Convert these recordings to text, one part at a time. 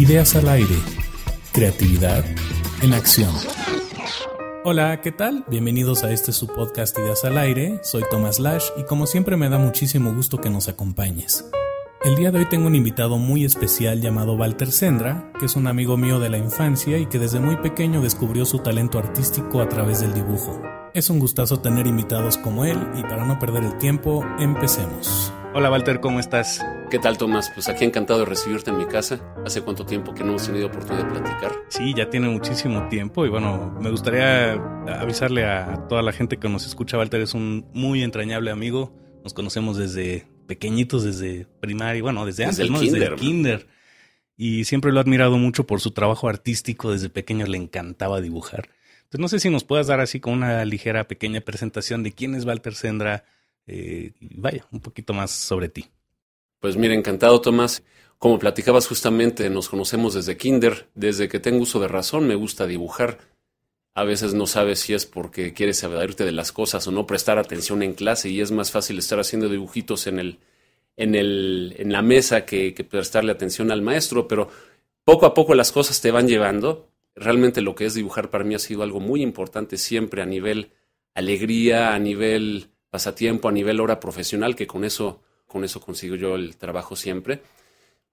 Ideas al aire. Creatividad en acción. Hola, ¿qué tal? Bienvenidos a este su podcast Ideas al aire. Soy Tomás Lash y como siempre me da muchísimo gusto que nos acompañes. El día de hoy tengo un invitado muy especial llamado Walter Sendra, que es un amigo mío de la infancia y que desde muy pequeño descubrió su talento artístico a través del dibujo. Es un gustazo tener invitados como él y para no perder el tiempo, empecemos. Hola Walter, ¿cómo estás? ¿Qué tal Tomás? Pues aquí encantado de recibirte en mi casa. ¿Hace cuánto tiempo que no hemos tenido oportunidad de platicar? Sí, ya tiene muchísimo tiempo y bueno, me gustaría avisarle a toda la gente que nos escucha. Walter es un muy entrañable amigo. Nos conocemos desde pequeñitos, desde primaria, bueno, desde, antes, el desde el kinder. Y siempre lo he admirado mucho por su trabajo artístico. Desde pequeño le encantaba dibujar. Entonces no sé si nos puedas dar así con una ligera pequeña presentación de quién es Walter Sendra, eh, vaya, un poquito más sobre ti. Pues mira, encantado Tomás. Como platicabas justamente, nos conocemos desde kinder, desde que tengo uso de razón, me gusta dibujar. A veces no sabes si es porque quieres saberte de las cosas o no prestar atención en clase y es más fácil estar haciendo dibujitos en, el, en, el, en la mesa que prestarle atención al maestro, pero poco a poco las cosas te van llevando. Realmente lo que es dibujar para mí ha sido algo muy importante siempre a nivel alegría, a nivel pasatiempo, a nivel hora profesional, que con eso, con eso consigo yo el trabajo siempre.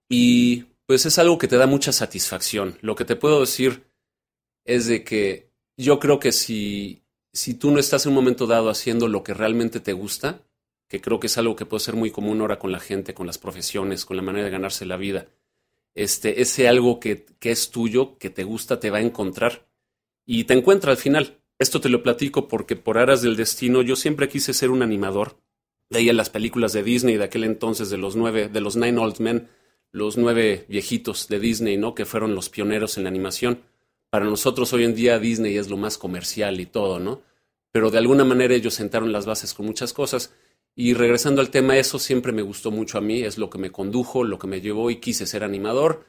Y pues es algo que te da mucha satisfacción. Lo que te puedo decir es de que yo creo que si, si tú no estás en un momento dado haciendo lo que realmente te gusta, que creo que es algo que puede ser muy común ahora con la gente, con las profesiones, con la manera de ganarse la vida, este, ese algo que, que es tuyo, que te gusta, te va a encontrar y te encuentra al final. Esto te lo platico porque por aras del destino yo siempre quise ser un animador. Veía las películas de Disney de aquel entonces de los nueve, de los Nine Old Men, los nueve viejitos de Disney, ¿no? Que fueron los pioneros en la animación. Para nosotros hoy en día Disney es lo más comercial y todo, ¿no? Pero de alguna manera ellos sentaron las bases con muchas cosas. Y regresando al tema, eso siempre me gustó mucho a mí, es lo que me condujo, lo que me llevó y quise ser animador.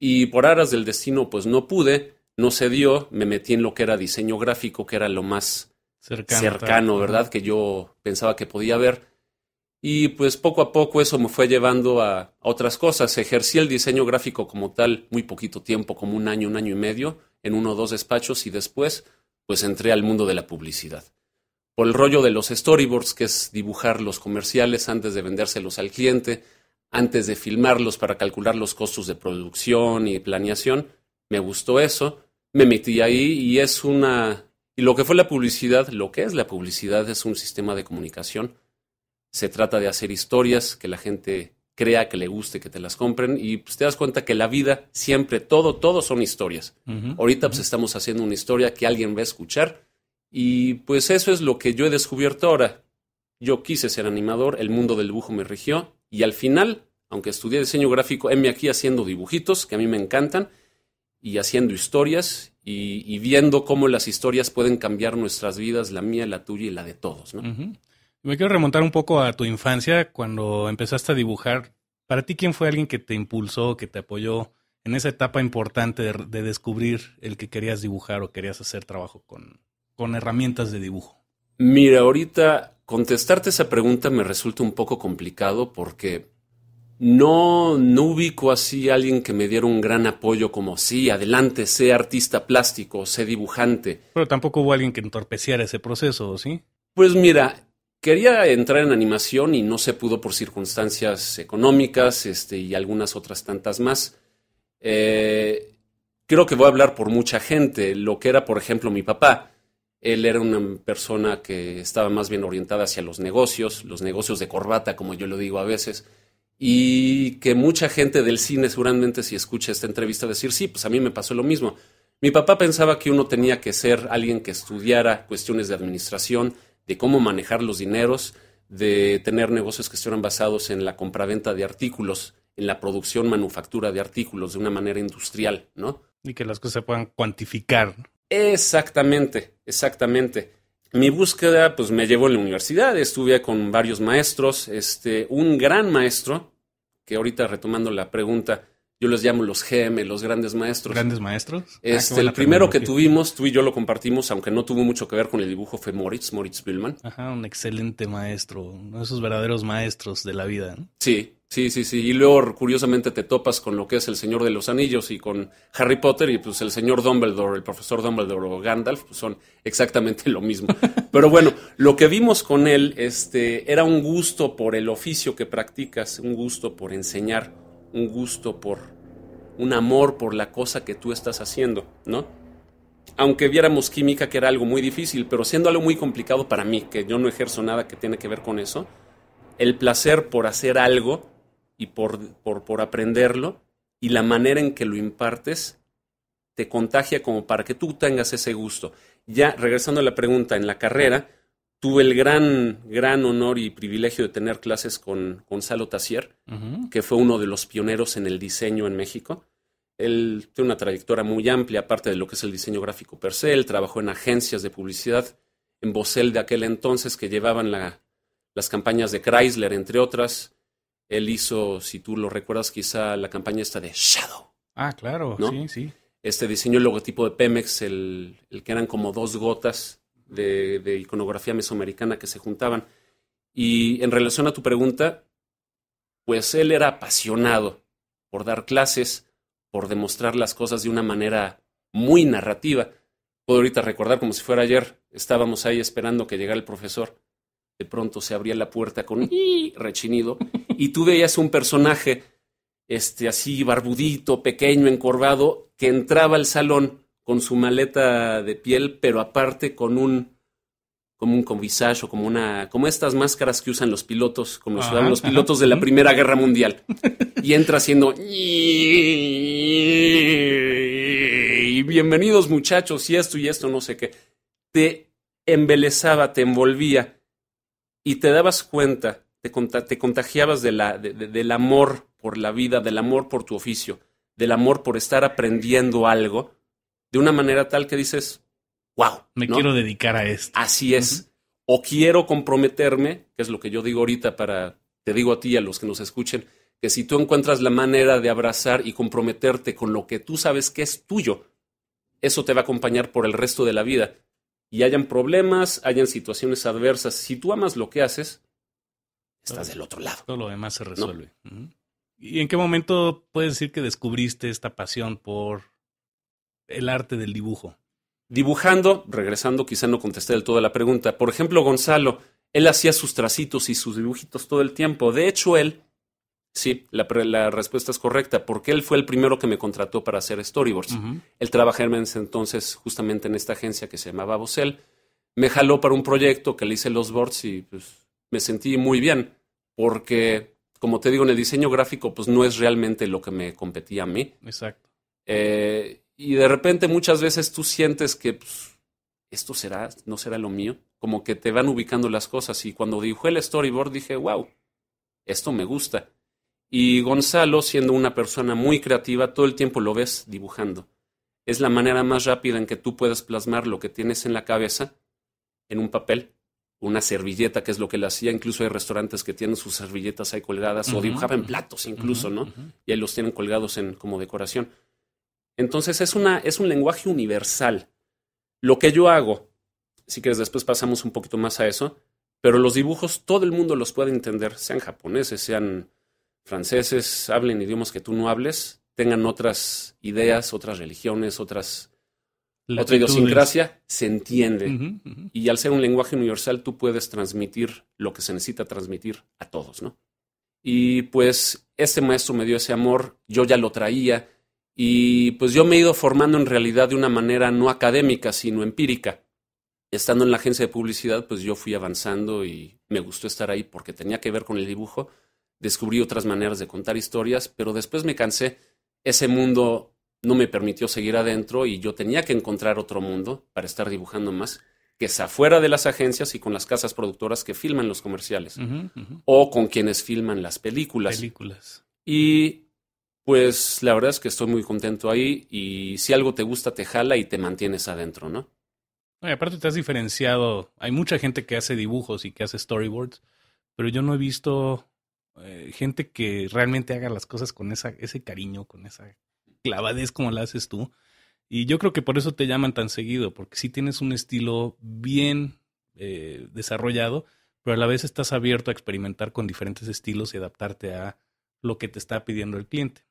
Y por aras del destino, pues no pude, no se dio, me metí en lo que era diseño gráfico, que era lo más cercano, ¿verdad? Que yo pensaba que podía ver. Y pues poco a poco eso me fue llevando a, a, otras cosas. Ejercí el diseño gráfico como tal muy poquito tiempo, como un año, un año y medio, en uno o dos despachos y después pues entré al mundo de la publicidad. Por el rollo de los storyboards, que es dibujar los comerciales antes de vendérselos al cliente, antes de filmarlos para calcular los costos de producción y planeación, me gustó eso me metí ahí y es una... Y lo que fue la publicidad, lo que es la publicidad es un sistema de comunicación. Se trata de hacer historias que la gente crea que le guste, que te las compren y pues, te das cuenta que la vida siempre, todo, todo son historias. Ahorita pues estamos haciendo una historia que alguien va a escuchar y pues eso es lo que yo he descubierto ahora. Yo quise ser animador, el mundo del dibujo me rigió y al final, aunque estudié diseño gráfico, heme aquí haciendo dibujitos que a mí me encantan y haciendo historias y, viendo cómo las historias pueden cambiar nuestras vidas, la mía, la tuya y la de todos. ¿no? Me quiero remontar un poco a tu infancia, cuando empezaste a dibujar. ¿Para ti quién fue alguien que te impulsó, que te apoyó en esa etapa importante de, descubrir el que querías dibujar o querías hacer trabajo con, con herramientas de dibujo? Mira, ahorita contestarte esa pregunta me resulta un poco complicado porque no, no ubico así a alguien que me diera un gran apoyo como, sí, adelante, sé artista plástico, sé dibujante. Pero tampoco hubo alguien que entorpeciera ese proceso, ¿sí? Pues mira, quería entrar en animación y no se pudo por circunstancias económicas este, y algunas otras tantas más. Eh, creo que voy a hablar por mucha gente. Lo que era, por ejemplo, mi papá. Él era una persona que estaba más bien orientada hacia los negocios, los negocios de corbata, como yo lo digo a veces y que mucha gente del cine seguramente si escucha esta entrevista decir, sí, pues a mí me pasó lo mismo. Mi papá pensaba que uno tenía que ser alguien que estudiara cuestiones de administración, de cómo manejar los dineros, de tener negocios que estuvieran basados en la compraventa de artículos, en la producción, manufactura de artículos de una manera industrial, ¿no? Y que las cosas se puedan cuantificar. Exactamente, exactamente mi búsqueda pues me llevó a la universidad, estuve con varios maestros, este, un gran maestro, que ahorita retomando la pregunta, yo les llamo los GM, los grandes maestros. Grandes maestros. Ah, este, el primero que tuvimos, tú y yo lo compartimos, aunque no tuvo mucho que ver con el dibujo, fue Moritz, Moritz Billman. Ajá, un excelente maestro, uno de esos verdaderos maestros de la vida. ¿no? Sí, sí, sí, sí. Y luego, curiosamente, te topas con lo que es el Señor de los Anillos y con Harry Potter y pues el señor Dumbledore, el profesor Dumbledore o Gandalf, pues son exactamente lo mismo. Pero bueno, lo que vimos con él este, era un gusto por el oficio que practicas, un gusto por enseñar un gusto por, un amor por la cosa que tú estás haciendo, ¿no? Aunque viéramos química que era algo muy difícil, pero siendo algo muy complicado para mí, que yo no ejerzo nada que tiene que ver con eso, el placer por hacer algo y por, por, por aprenderlo y la manera en que lo impartes te contagia como para que tú tengas ese gusto. Ya regresando a la pregunta, en la carrera, tuve el gran, gran honor y privilegio de tener clases con Gonzalo Tassier, que fue uno de los pioneros en el diseño en México. Él tiene una trayectoria muy amplia, aparte de lo que es el diseño gráfico per se. Él trabajó en agencias de publicidad en Bocel de aquel entonces que llevaban la, las campañas de Chrysler, entre otras. Él hizo, si tú lo recuerdas, quizá la campaña esta de Shadow. Ah, claro, sí, sí. Este diseño, el logotipo de Pemex, el, el que eran como dos gotas de, iconografía mesoamericana que se juntaban. Y en relación a tu pregunta, pues él era apasionado por dar clases, por demostrar las cosas de una manera muy narrativa. Puedo ahorita recordar como si fuera ayer, estábamos ahí esperando que llegara el profesor. De pronto se abría la puerta con un rechinido y tú veías un personaje este así barbudito, pequeño, encorvado, que entraba al salón con su maleta de piel, pero aparte con un como un o como una como estas máscaras que usan los pilotos, como los pilotos de la Primera Guerra Mundial. Y entra haciendo y bienvenidos muchachos y esto y esto no sé qué. Te embelezaba, te envolvía y te dabas cuenta, te, contagiabas de la, del amor por la vida, del amor por tu oficio, del amor por estar aprendiendo algo de una manera tal que dices, wow. Me quiero dedicar a esto. Así es. O quiero comprometerme, que es lo que yo digo ahorita para, te digo a ti y a los que nos escuchen, que si tú encuentras la manera de abrazar y comprometerte con lo que tú sabes que es tuyo, eso te va a acompañar por el resto de la vida. Y hayan problemas, hayan situaciones adversas, si tú amas lo que haces, estás del otro lado. Todo lo demás se resuelve. ¿Y en qué momento puedes decir que descubriste esta pasión por el arte del dibujo? Dibujando, regresando, quizá no contesté del todo la pregunta. Por ejemplo, Gonzalo, él hacía sus tracitos y sus dibujitos todo el tiempo. De hecho, él, sí, la, respuesta es correcta, porque él fue el primero que me contrató para hacer storyboards. Él trabajaba en ese entonces justamente en esta agencia que se llamaba Bocel. Me jaló para un proyecto que le hice los boards y pues, me sentí muy bien, porque, como te digo, en el diseño gráfico, pues no es realmente lo que me competía a mí. Exacto. Eh, y de repente muchas veces tú sientes que pues, esto será, no será lo mío, como que te van ubicando las cosas. Y cuando dibujé el storyboard dije, wow, esto me gusta. Y Gonzalo, siendo una persona muy creativa, todo el tiempo lo ves dibujando. Es la manera más rápida en que tú puedes plasmar lo que tienes en la cabeza en un papel, una servilleta, que es lo que le hacía. Incluso hay restaurantes que tienen sus servilletas ahí colgadas o dibujaban platos incluso, ¿no? Y ahí los tienen colgados en, como decoración. Entonces es, una, es un lenguaje universal. Lo que yo hago, si quieres después pasamos un poquito más a eso, pero los dibujos todo el mundo los puede entender, sean japoneses, sean franceses, hablen idiomas que tú no hables, tengan otras ideas, otras religiones, otras otra idiosincrasia, se entiende. Y al ser un lenguaje universal, tú puedes transmitir lo que se necesita transmitir a todos, ¿no? Y pues ese maestro me dio ese amor, yo ya lo traía, y pues yo me he ido formando en realidad de una manera no académica, sino empírica. Estando en la agencia de publicidad, pues yo fui avanzando y me gustó estar ahí porque tenía que ver con el dibujo. Descubrí otras maneras de contar historias, pero después me cansé. Ese mundo no me permitió seguir adentro y yo tenía que encontrar otro mundo para estar dibujando más que es afuera de las agencias y con las casas productoras que filman los comerciales o con quienes filman las películas. películas. Y pues la verdad es que estoy muy contento ahí y si algo te gusta, te jala y te mantienes adentro, ¿no? aparte te has diferenciado, hay mucha gente que hace dibujos y que hace storyboards, pero yo no he visto eh, gente que realmente haga las cosas con esa, ese cariño, con esa clavadez como la haces tú. Y yo creo que por eso te llaman tan seguido, porque sí tienes un estilo bien eh, desarrollado, pero a la vez estás abierto a experimentar con diferentes estilos y adaptarte a lo que te está pidiendo el cliente.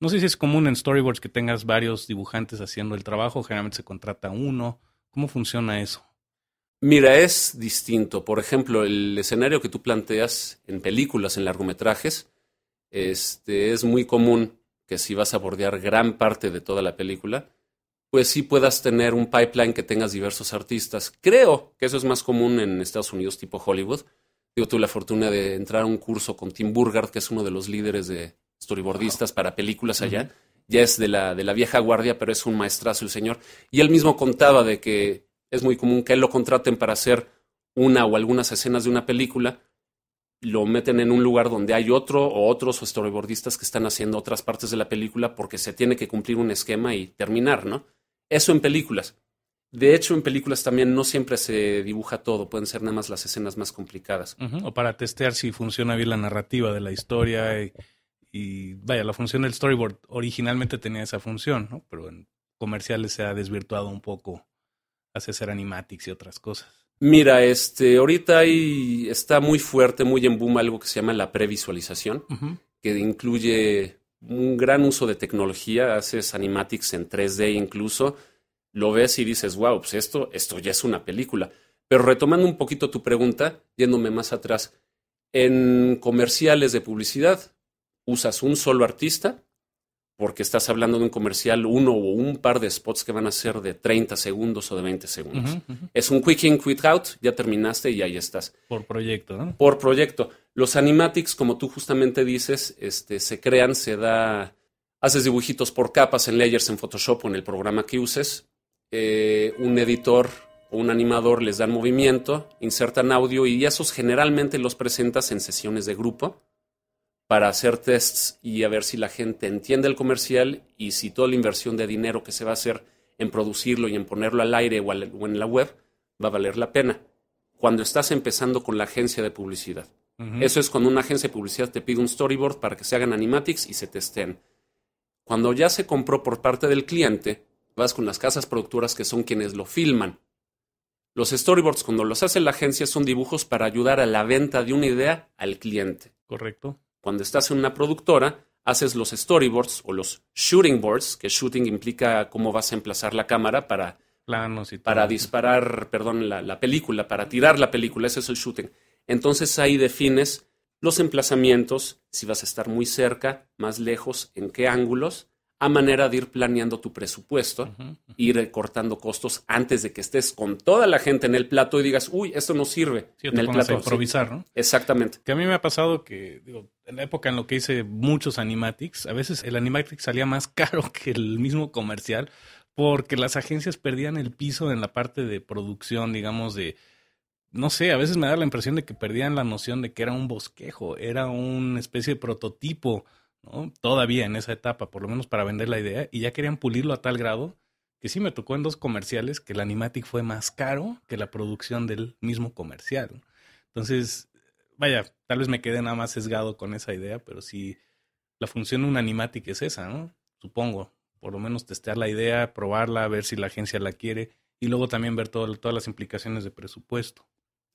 No sé si es común en storyboards que tengas varios dibujantes haciendo el trabajo, generalmente se contrata uno. ¿Cómo funciona eso? Mira, es distinto. Por ejemplo, el escenario que tú planteas en películas, en largometrajes, este, es muy común que si vas a bordear gran parte de toda la película, pues sí puedas tener un pipeline que tengas diversos artistas. Creo que eso es más común en Estados Unidos tipo Hollywood. Yo tuve la fortuna de entrar a un curso con Tim Burgard, que es uno de los líderes de, storyboardistas para películas allá. Ya es de la, de la vieja guardia, pero es un maestrazo el señor. Y él mismo contaba de que es muy común que él lo contraten para hacer una o algunas escenas de una película, lo meten en un lugar donde hay otro o otros storyboardistas que están haciendo otras partes de la película porque se tiene que cumplir un esquema y terminar, ¿no? Eso en películas. De hecho, en películas también no siempre se dibuja todo, pueden ser nada más las escenas más complicadas. O para testear si funciona bien la narrativa de la historia y, y vaya, la función del storyboard originalmente tenía esa función, ¿no? Pero en comerciales se ha desvirtuado un poco Hace ser animatics y otras cosas. Mira, este, ahorita está muy fuerte, muy en boom algo que se llama la previsualización, que incluye un gran uso de tecnología, haces animatics en 3D incluso, lo ves y dices, wow, pues esto, esto ya es una película. Pero retomando un poquito tu pregunta, yéndome más atrás, en comerciales de publicidad, usas un solo artista porque estás hablando de un comercial, uno o un par de spots que van a ser de 30 segundos o de 20 segundos. Es un quick in, quick out, ya terminaste y ahí estás. Por proyecto, ¿no? Por proyecto. Los animatics, como tú justamente dices, este, se crean, se da... Haces dibujitos por capas en layers en Photoshop o en el programa que uses. Eh, un editor o un animador les da movimiento, insertan audio y esos generalmente los presentas en sesiones de grupo para hacer tests y a ver si la gente entiende el comercial y si toda la inversión de dinero que se va a hacer en producirlo y en ponerlo al aire o, en la web va a valer la pena. Cuando estás empezando con la agencia de publicidad. Eso es cuando una agencia de publicidad te pide un storyboard para que se hagan animatics y se testen. Cuando ya se compró por parte del cliente, vas con las casas productoras que son quienes lo filman. Los storyboards, cuando los hace la agencia, son dibujos para ayudar a la venta de una idea al cliente. Correcto. Cuando estás en una productora, haces los storyboards o los shooting boards, que shooting implica cómo vas a emplazar la cámara para, para disparar, perdón, la, la, película, para tirar la película, ese es el shooting. Entonces ahí defines los emplazamientos, si vas a estar muy cerca, más lejos, en qué ángulos, a manera de ir planeando tu presupuesto, ir recortando eh, costos antes de que estés con toda la gente en el plato y digas, uy, esto no sirve. en el plato. A improvisar, ¿no? Exactamente. Que a mí me ha pasado que, digo, en la época en lo que hice muchos animatics, a veces el animatic salía más caro que el mismo comercial porque las agencias perdían el piso en la parte de producción, digamos, de, no sé, a veces me da la impresión de que perdían la noción de que era un bosquejo, era una especie de prototipo Todavía en esa etapa, por lo menos para vender la idea, y ya querían pulirlo a tal grado que sí me tocó en dos comerciales que el Animatic fue más caro que la producción del mismo comercial. Entonces, vaya, tal vez me quede nada más sesgado con esa idea, pero si la función de un Animatic es esa, Supongo, por lo menos testear la idea, probarla, ver si la agencia la quiere y luego también ver todas las implicaciones de presupuesto.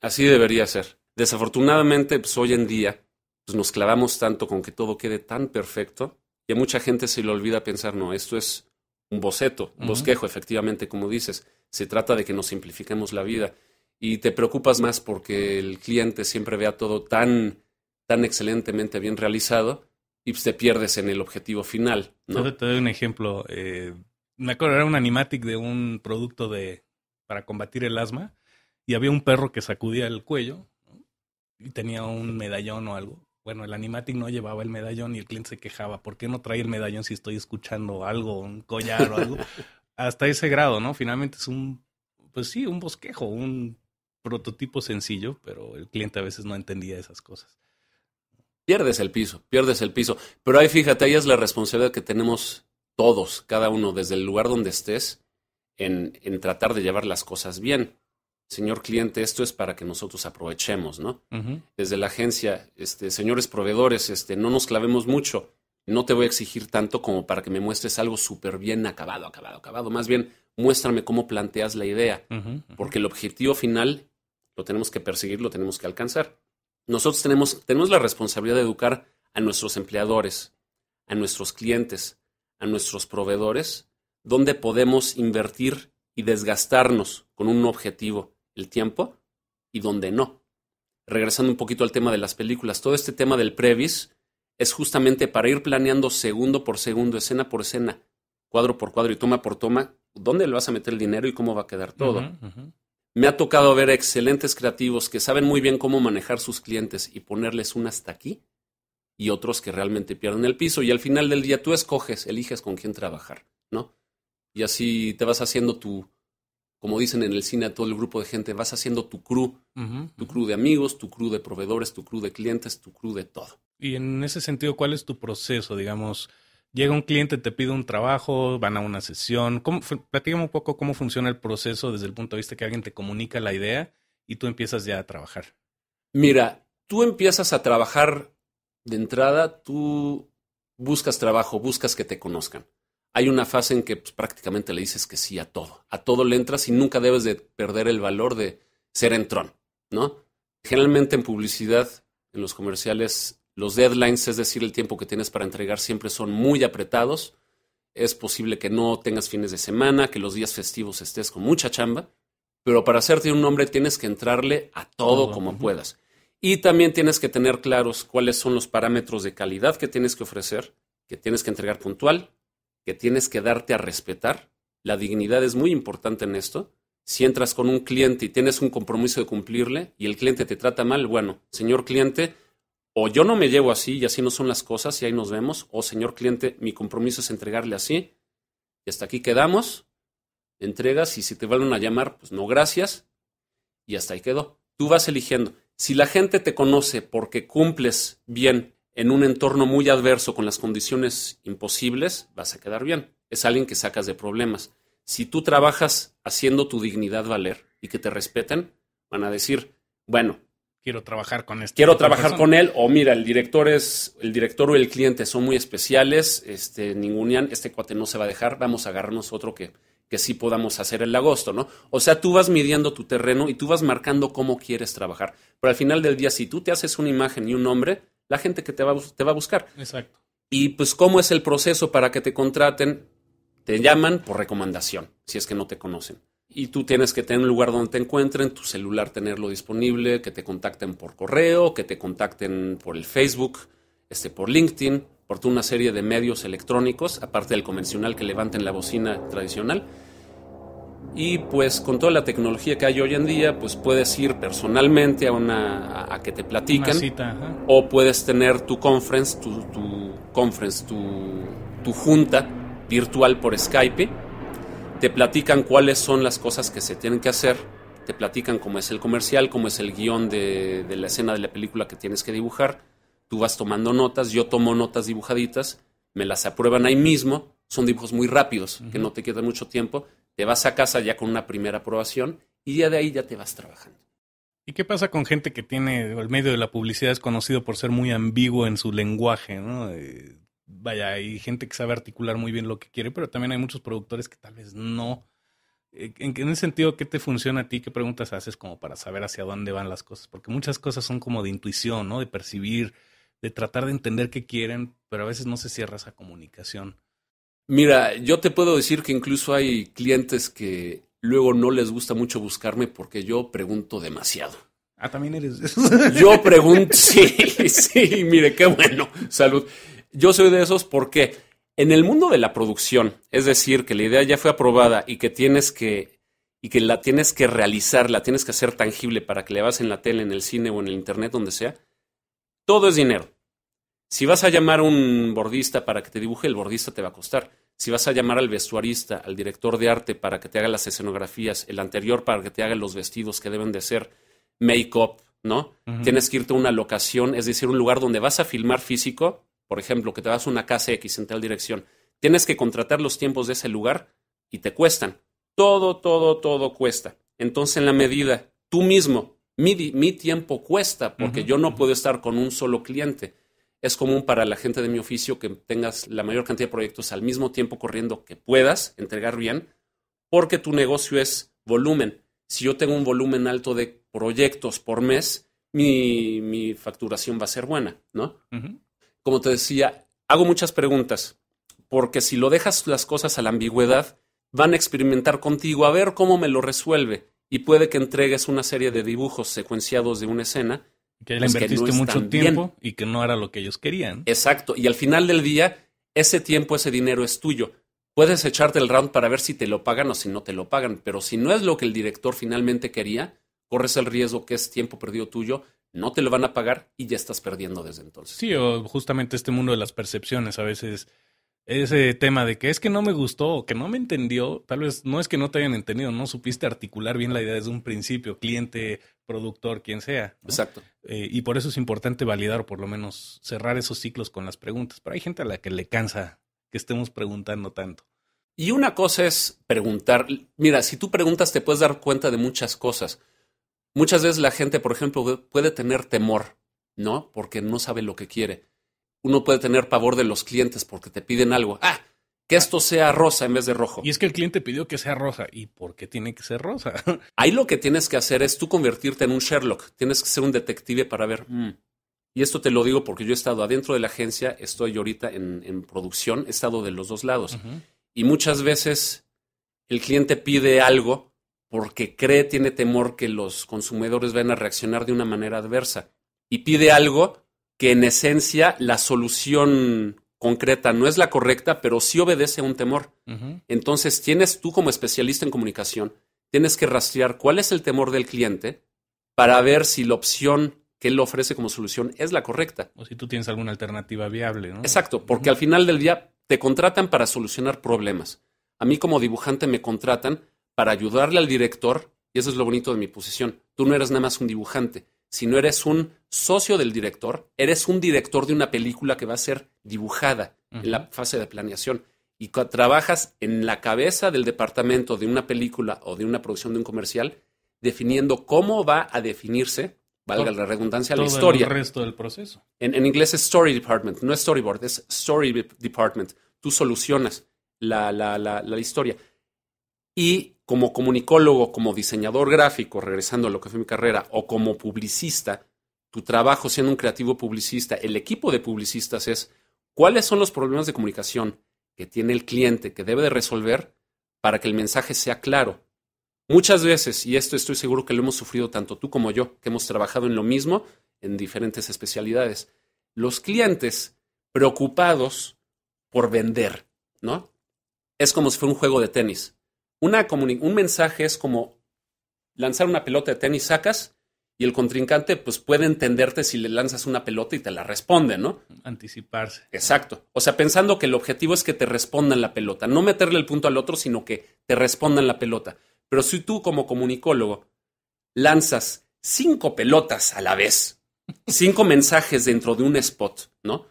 Así debería ser. Desafortunadamente, pues hoy en día pues, nos clavamos tanto con que todo quede tan perfecto y mucha gente se le olvida pensar, no, esto es un boceto, un bosquejo, efectivamente, como dices. Se trata de que nos simplifiquemos la vida y te preocupas más porque el cliente siempre vea todo tan, tan excelentemente bien realizado y pues, te pierdes en el objetivo final. ¿no? Te, doy un ejemplo. Eh, me acuerdo, era un animatic de un producto de para combatir el asma y había un perro que sacudía el cuello y tenía un medallón o algo bueno, el animatic no llevaba el medallón y el cliente se quejaba, ¿por qué no trae el medallón si estoy escuchando algo, un collar o algo? Hasta ese grado, ¿no? Finalmente es un, pues sí, un bosquejo, un prototipo sencillo, pero el cliente a veces no entendía esas cosas. Pierdes el piso, pierdes el piso. Pero ahí fíjate, ahí es la responsabilidad que tenemos todos, cada uno, desde el lugar donde estés, en, en tratar de llevar las cosas bien señor cliente, esto es para que nosotros aprovechemos, ¿no? Desde la agencia, este, señores proveedores, este, no nos clavemos mucho, no te voy a exigir tanto como para que me muestres algo súper bien acabado, acabado, acabado. Más bien, muéstrame cómo planteas la idea, porque el objetivo final lo tenemos que perseguir, lo tenemos que alcanzar. Nosotros tenemos, tenemos la responsabilidad de educar a nuestros empleadores, a nuestros clientes, a nuestros proveedores, dónde podemos invertir y desgastarnos con un objetivo el tiempo y donde no. Regresando un poquito al tema de las películas, todo este tema del previs es justamente para ir planeando segundo por segundo, escena por escena, cuadro por cuadro y toma por toma, dónde le vas a meter el dinero y cómo va a quedar todo. Me ha tocado ver excelentes creativos que saben muy bien cómo manejar sus clientes y ponerles un hasta aquí y otros que realmente pierden el piso y al final del día tú escoges, eliges con quién trabajar, ¿no? Y así te vas haciendo tu, como dicen en el cine todo el grupo de gente, vas haciendo tu crew, tu crew de amigos, tu crew de proveedores, tu crew de clientes, tu crew de todo. Y en ese sentido, ¿cuál es tu proceso? Digamos, llega un cliente, te pide un trabajo, van a una sesión. platícame un poco cómo funciona el proceso desde el punto de vista que alguien te comunica la idea y tú empiezas ya a trabajar. Mira, tú empiezas a trabajar de entrada, tú buscas trabajo, buscas que te conozcan hay una fase en que pues, prácticamente le dices que sí a todo. A todo le entras y nunca debes de perder el valor de ser entrón, ¿no? Generalmente en publicidad, en los comerciales, los deadlines, es decir, el tiempo que tienes para entregar, siempre son muy apretados. Es posible que no tengas fines de semana, que los días festivos estés con mucha chamba, pero para hacerte un nombre tienes que entrarle a todo como puedas. Y también tienes que tener claros cuáles son los parámetros de calidad que tienes que ofrecer, que tienes que entregar puntual, que tienes que darte a respetar. La dignidad es muy importante en esto. Si entras con un cliente y tienes un compromiso de cumplirle y el cliente te trata mal, bueno, señor cliente, o yo no me llevo así y así no son las cosas y ahí nos vemos, o señor cliente, mi compromiso es entregarle así y hasta aquí quedamos, entregas y si te vuelven a llamar, pues no gracias y hasta ahí quedó. Tú vas eligiendo. Si la gente te conoce porque cumples bien en un entorno muy adverso con las condiciones imposibles, vas a quedar bien. Es alguien que sacas de problemas. Si tú trabajas haciendo tu dignidad valer y que te respeten, van a decir, bueno, quiero trabajar con este. Quiero trabajar con él o mira, el director es el director o el cliente son muy especiales, este ningunian, este cuate no se va a dejar, vamos a agarrarnos otro que que sí podamos hacer el agosto, ¿no? O sea, tú vas midiendo tu terreno y tú vas marcando cómo quieres trabajar. Pero al final del día, si tú te haces una imagen y un nombre, la gente que te va, a buscar. Exacto. Y pues, ¿cómo es el proceso para que te contraten? Te llaman por recomendación, si es que no te conocen. Y tú tienes que tener un lugar donde te encuentren, tu celular tenerlo disponible, que te contacten por correo, que te contacten por el Facebook, este, por LinkedIn, por toda una serie de medios electrónicos, aparte del convencional que levanten la bocina tradicional y pues con toda la tecnología que hay hoy en día, pues puedes ir personalmente a una a, que te platiquen o puedes tener tu conference, tu, conference, tu, tu, junta virtual por Skype. Te platican cuáles son las cosas que se tienen que hacer. Te platican cómo es el comercial, cómo es el guión de, la escena de la película que tienes que dibujar. Tú vas tomando notas, yo tomo notas dibujaditas, me las aprueban ahí mismo. Son dibujos muy rápidos, que no te quedan mucho tiempo te vas a casa ya con una primera aprobación y ya de ahí ya te vas trabajando. ¿Y qué pasa con gente que tiene, el medio de la publicidad es conocido por ser muy ambiguo en su lenguaje, ¿no? Eh, vaya, hay gente que sabe articular muy bien lo que quiere, pero también hay muchos productores que tal vez no. Eh, en, en ese sentido, ¿qué te funciona a ti? ¿Qué preguntas haces como para saber hacia dónde van las cosas? Porque muchas cosas son como de intuición, ¿no? De percibir, de tratar de entender qué quieren, pero a veces no se cierra esa comunicación. Mira, yo te puedo decir que incluso hay clientes que luego no les gusta mucho buscarme porque yo pregunto demasiado. Ah, también eres. de yo pregunto, sí, sí, mire, qué bueno, salud. Yo soy de esos porque en el mundo de la producción, es decir, que la idea ya fue aprobada y que tienes que y que la tienes que realizar, la tienes que hacer tangible para que le vas en la tele, en el cine o en el internet, donde sea, todo es dinero. Si vas a llamar a un bordista para que te dibuje, el bordista te va a costar si vas a llamar al vestuarista, al director de arte para que te haga las escenografías, el anterior para que te haga los vestidos que deben de ser, make-up, ¿no? Tienes que irte a una locación, es decir, un lugar donde vas a filmar físico, por ejemplo, que te vas a una casa X en tal dirección. Tienes que contratar los tiempos de ese lugar y te cuestan. Todo, todo, todo cuesta. Entonces, en la medida, tú mismo, mi, tiempo cuesta porque yo no puedo estar con un solo cliente. Es común para la gente de mi oficio que tengas la mayor cantidad de proyectos al mismo tiempo corriendo que puedas entregar bien, porque tu negocio es volumen. Si yo tengo un volumen alto de proyectos por mes, mi, facturación va a ser buena, ¿no? Como te decía, hago muchas preguntas, porque si lo dejas las cosas a la ambigüedad, van a experimentar contigo a ver cómo me lo resuelve y puede que entregues una serie de dibujos secuenciados de una escena que le invertiste mucho tiempo y que no era lo que ellos querían. Exacto. Y al final del día, ese tiempo, ese dinero es tuyo. Puedes echarte el round para ver si te lo pagan o si no te lo pagan, pero si no es lo que el director finalmente quería, corres el riesgo que es tiempo perdido tuyo, no te lo van a pagar y ya estás perdiendo desde entonces. Sí, o justamente este mundo de las percepciones a veces ese tema de que es que no me gustó o que no me entendió, tal vez no es que no te hayan entendido, no supiste articular bien la idea desde un principio, cliente, productor, quien sea. Exacto. Eh, y por eso es importante validar o por lo menos cerrar esos ciclos con las preguntas. Pero hay gente a la que le cansa que estemos preguntando tanto. Y una cosa es preguntar, mira, si tú preguntas te puedes dar cuenta de muchas cosas. Muchas veces la gente, por ejemplo, puede tener temor, ¿no? Porque no sabe lo que quiere uno puede tener pavor de los clientes porque te piden algo. Ah, que esto sea rosa en vez de rojo. Y es que el cliente pidió que sea rosa. ¿Y por qué tiene que ser rosa? Ahí lo que tienes que hacer es tú convertirte en un Sherlock. Tienes que ser un detective para ver. Mm, y esto te lo digo porque yo he estado adentro de la agencia, estoy ahorita en, producción, he estado de los dos lados. Y muchas veces el cliente pide algo porque cree, tiene temor que los consumidores van a reaccionar de una manera adversa. Y pide algo que en esencia la solución concreta no es la correcta, pero sí obedece a un temor. Entonces, tienes tú como especialista en comunicación, tienes que rastrear cuál es el temor del cliente para ver si la opción que él ofrece como solución es la correcta. O si tú tienes alguna alternativa viable, ¿no? Exacto, porque al final del día te contratan para solucionar problemas. A mí como dibujante me contratan para ayudarle al director, y eso es lo bonito de mi posición. Tú no eres nada más un dibujante, si no eres un socio del director, eres un director de una película que va a ser dibujada en la fase de planeación y trabajas en la cabeza del departamento de una película o de una producción de un comercial, definiendo cómo va a definirse, valga la redundancia, la historia. El resto del proceso. En, en, inglés es Story Department, no es Storyboard, es Story Department. Tú solucionas la, la, la, la historia. Y como comunicólogo, como diseñador gráfico, regresando a lo que fue mi carrera, o como publicista, tu trabajo siendo un creativo publicista, el equipo de publicistas es cuáles son los problemas de comunicación que tiene el cliente que debe de resolver para que el mensaje sea claro. Muchas veces, y esto estoy seguro que lo hemos sufrido tanto tú como yo, que hemos trabajado en lo mismo en diferentes especialidades, los clientes preocupados por vender, ¿no? Es como si fuera un juego de tenis un mensaje es como lanzar una pelota de tenis, sacas y el contrincante pues puede entenderte si le lanzas una pelota y te la responde, ¿no? Anticiparse. Exacto. O sea, pensando que el objetivo es que te respondan la pelota, no meterle el punto al otro, sino que te respondan la pelota. Pero si tú como comunicólogo lanzas cinco pelotas a la vez, cinco mensajes dentro de un spot, ¿no?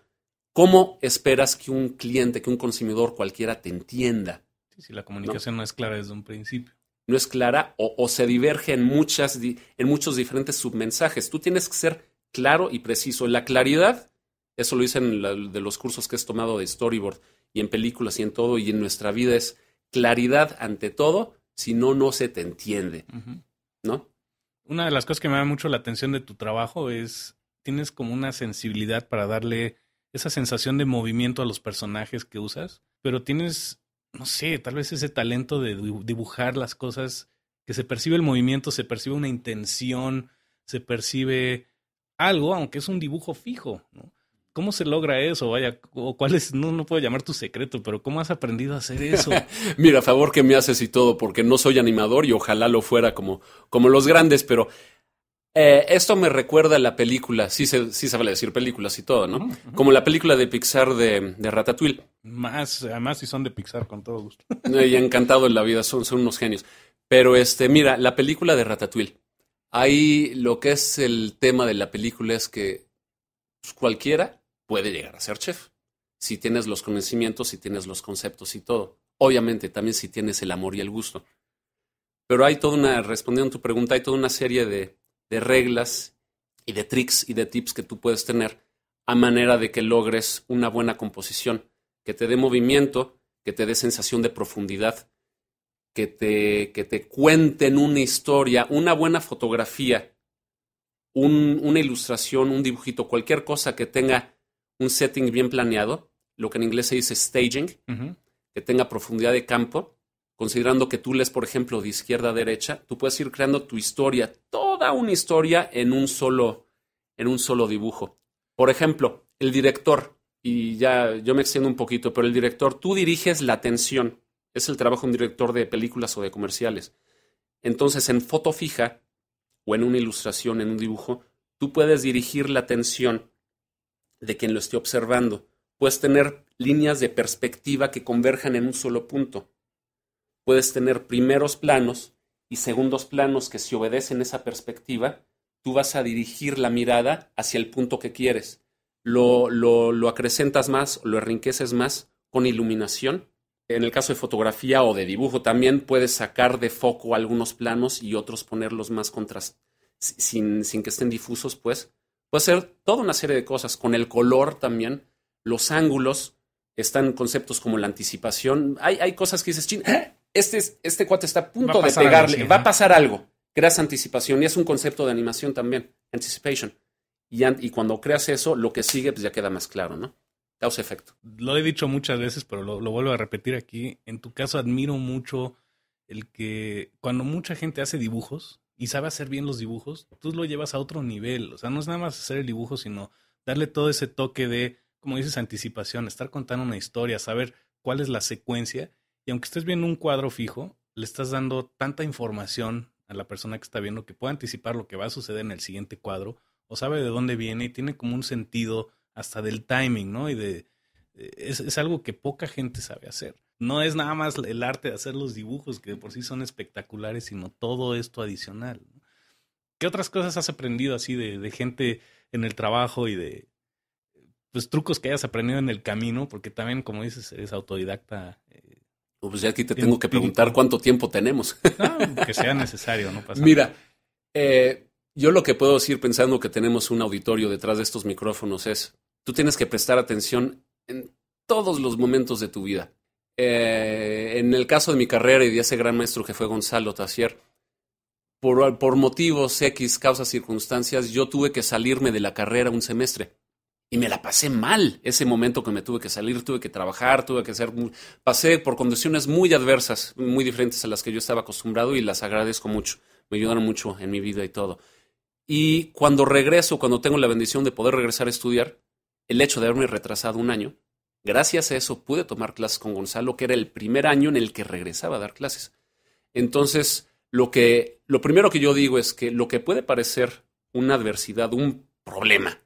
¿Cómo esperas que un cliente, que un consumidor cualquiera te entienda? si la comunicación no. es clara desde un principio no es clara o, se diverge en, muchas, en muchos diferentes submensajes. Tú tienes que ser claro y preciso. La claridad, eso lo dicen en de los cursos que has tomado de storyboard y en películas y en todo y en nuestra vida es claridad ante todo, si no, no se te entiende. ¿No? Una de las cosas que me da mucho la atención de tu trabajo es, tienes como una sensibilidad para darle esa sensación de movimiento a los personajes que usas, pero tienes no sé, tal vez ese talento de dibujar las cosas, que se percibe el movimiento, se percibe una intención, se percibe algo, aunque es un dibujo fijo, ¿no? ¿Cómo se logra eso? Vaya, o cuál no, no puedo llamar tu secreto, pero ¿cómo has aprendido a hacer eso? Mira, a favor que me haces y todo, porque no soy animador y ojalá lo fuera como, como los grandes, pero eh, esto me recuerda a la película, sí se, sí vale decir películas y todo, ¿no? Como la película de Pixar de, Ratatouille. Más, además si son de Pixar, con todo gusto. Eh, y encantado en la vida, son, son unos genios. Pero este, mira, la película de Ratatouille. Ahí lo que es el tema de la película es que pues, cualquiera puede llegar a ser chef. Si tienes los conocimientos, si tienes los conceptos y todo. Obviamente, también si tienes el amor y el gusto. Pero hay toda una, respondiendo a tu pregunta, hay toda una serie de de reglas y de tricks y de tips que tú puedes tener a manera de que logres una buena composición, que te dé movimiento, que te dé sensación de profundidad, que te, que te cuenten una historia, una buena fotografía, una ilustración, un dibujito, cualquier cosa que tenga un setting bien planeado, lo que en inglés se dice staging, que tenga profundidad de campo, considerando que tú lees, por ejemplo, de izquierda a derecha, tú puedes ir creando tu historia, toda una historia en un solo, en un solo dibujo. Por ejemplo, el director, y ya yo me extiendo un poquito, pero el director, tú diriges la atención. Es el trabajo de un director de películas o de comerciales. Entonces, en foto fija o en una ilustración, en un dibujo, tú puedes dirigir la atención de quien lo esté observando. Puedes tener líneas de perspectiva que converjan en un solo punto puedes tener primeros planos y segundos planos que si obedecen esa perspectiva, tú vas a dirigir la mirada hacia el punto que quieres. Lo, lo, acrecentas más, lo enriqueces más con iluminación. En el caso de fotografía o de dibujo también puedes sacar de foco algunos planos y otros ponerlos más contrast sin, que estén difusos, pues. Puede ser toda una serie de cosas. Con el color también, los ángulos, están conceptos como la anticipación. Hay, cosas que dices, ching... ¡eh! este, este cuate está a punto de pegarle, va a pasar algo. Creas anticipación y es un concepto de animación también, anticipation. Y, cuando creas eso, lo que sigue pues ya queda más claro, ¿no? Causa efecto. Lo he dicho muchas veces, pero lo, lo vuelvo a repetir aquí. En tu caso, admiro mucho el que cuando mucha gente hace dibujos y sabe hacer bien los dibujos, tú lo llevas a otro nivel. O sea, no es nada más hacer el dibujo, sino darle todo ese toque de, como dices, anticipación, estar contando una historia, saber cuál es la secuencia y aunque estés viendo un cuadro fijo, le estás dando tanta información a la persona que está viendo que puede anticipar lo que va a suceder en el siguiente cuadro o sabe de dónde viene y tiene como un sentido hasta del timing, ¿no? Y de eh, es, algo que poca gente sabe hacer. No es nada más el arte de hacer los dibujos que de por sí son espectaculares, sino todo esto adicional. ¿Qué otras cosas has aprendido así de, gente en el trabajo y de pues trucos que hayas aprendido en el camino? Porque también, como dices, es autodidacta eh, pues ya aquí te tengo que preguntar cuánto tiempo tenemos. que sea necesario, no Mira, eh, yo lo que puedo decir pensando que tenemos un auditorio detrás de estos micrófonos es, tú tienes que prestar atención en todos los momentos de tu vida. Eh, en el caso de mi carrera y de ese gran maestro que fue Gonzalo Tassier, por, por motivos X, causas, circunstancias, yo tuve que salirme de la carrera un semestre y me la pasé mal ese momento que me tuve que salir, tuve que trabajar, tuve que hacer, pasé por condiciones muy adversas, muy diferentes a las que yo estaba acostumbrado y las agradezco mucho, me ayudaron mucho en mi vida y todo. Y cuando regreso, cuando tengo la bendición de poder regresar a estudiar, el hecho de haberme retrasado un año, gracias a eso pude tomar clases con Gonzalo, que era el primer año en el que regresaba a dar clases. Entonces, lo lo primero que yo digo es que lo que puede parecer una adversidad, un problema,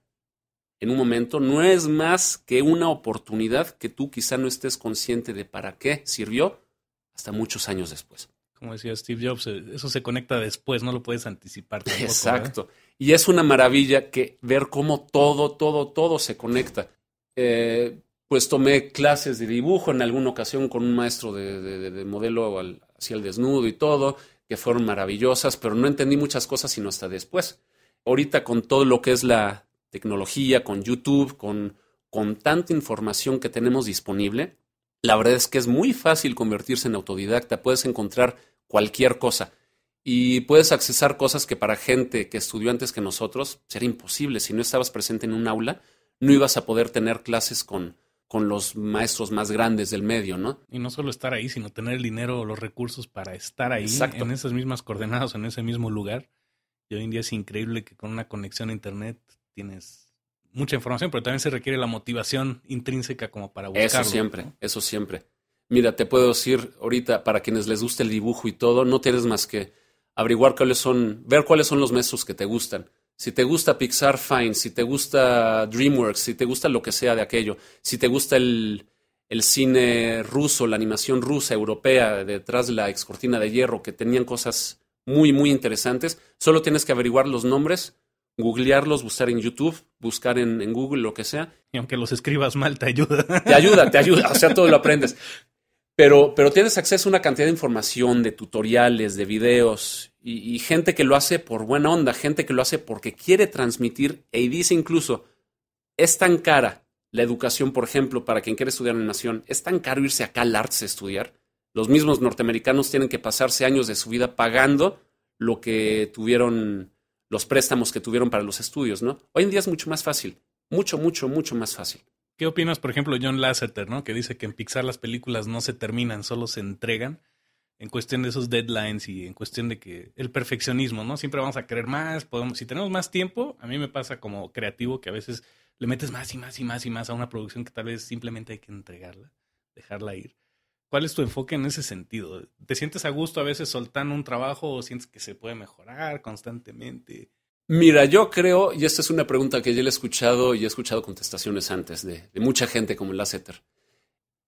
en un momento no es más que una oportunidad que tú quizá no estés consciente de para qué sirvió hasta muchos años después. Como decía Steve Jobs, eh, eso se conecta después, no lo puedes anticipar. ¿eh? Exacto. Y es una maravilla que ver cómo todo, todo, todo se conecta. Eh, pues tomé clases de dibujo en alguna ocasión con un maestro de, modelo hacia el desnudo y todo, que fueron maravillosas, pero no entendí muchas cosas sino hasta después. Ahorita con todo lo que es la tecnología, con YouTube, con, con tanta información que tenemos disponible, la verdad es que es muy fácil convertirse en autodidacta, puedes encontrar cualquier cosa y puedes accesar cosas que para gente que estudió antes que nosotros sería imposible. Si no estabas presente en un aula, no ibas a poder tener clases con, con los maestros más grandes del medio, ¿no? Y no solo estar ahí, sino tener el dinero o los recursos para estar ahí Exacto. en esas mismas coordenadas, en ese mismo lugar. Y hoy en día es increíble que con una conexión a Internet tienes mucha información, pero también se requiere la motivación intrínseca como para buscarlo. Eso siempre, eso siempre. Mira, te puedo decir ahorita, para quienes les gusta el dibujo y todo, no tienes más que averiguar cuáles son, ver cuáles son los mesos que te gustan. Si te gusta Pixar, fine. Si te gusta DreamWorks, si te gusta lo que sea de aquello, si te gusta el, el cine ruso, la animación rusa, europea, detrás de la ex cortina de hierro, que tenían cosas muy, muy interesantes, solo tienes que averiguar los nombres googlearlos, buscar en YouTube, buscar en, Google, lo que sea. Y aunque los escribas mal, te ayuda. Te ayuda, te ayuda, o sea, todo lo aprendes. Pero, pero tienes acceso a una cantidad de información, de tutoriales, de videos y, gente que lo hace por buena onda, gente que lo hace porque quiere transmitir e y e dice incluso, es tan cara la educación, por ejemplo, para quien quiere estudiar en nación. es tan caro irse acá al arts a estudiar. Los mismos norteamericanos tienen que pasarse años de su vida pagando lo que tuvieron los préstamos que tuvieron para los estudios, ¿no? Hoy en día es mucho más fácil, mucho, mucho, mucho más fácil. ¿Qué opinas, por ejemplo, John Lasseter, ¿no? Que dice que en Pixar las películas no se terminan, solo se entregan en cuestión de esos deadlines y en cuestión de que el perfeccionismo, ¿no? Siempre vamos a querer más, podemos, si tenemos más tiempo, a mí me pasa como creativo que a veces le metes más y más y más y más a una producción que tal vez simplemente hay que entregarla, dejarla ir. ¿Cuál es tu enfoque en ese sentido? ¿Te sientes a gusto a veces soltando un trabajo o sientes que se puede mejorar constantemente? Mira, yo creo, y esta es una pregunta que yo le he escuchado y he escuchado contestaciones antes de, mucha gente como el Lasseter.